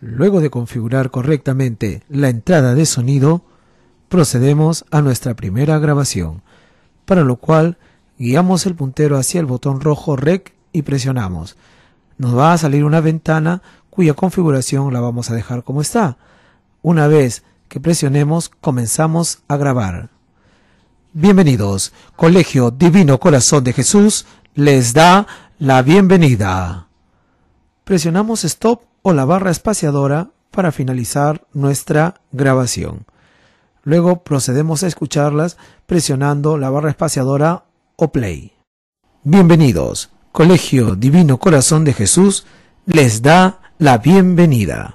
Luego de configurar correctamente la entrada de sonido, procedemos a nuestra primera grabación, para lo cual guiamos el puntero hacia el botón rojo REC y presionamos. Nos va a salir una ventana cuya configuración la vamos a dejar como está. Una vez que presionemos, comenzamos a grabar. Bienvenidos, Colegio Divino Corazón de Jesús les da la bienvenida presionamos stop o la barra espaciadora para finalizar nuestra grabación. Luego procedemos a escucharlas presionando la barra espaciadora o play. Bienvenidos. Colegio Divino Corazón de Jesús les da la bienvenida.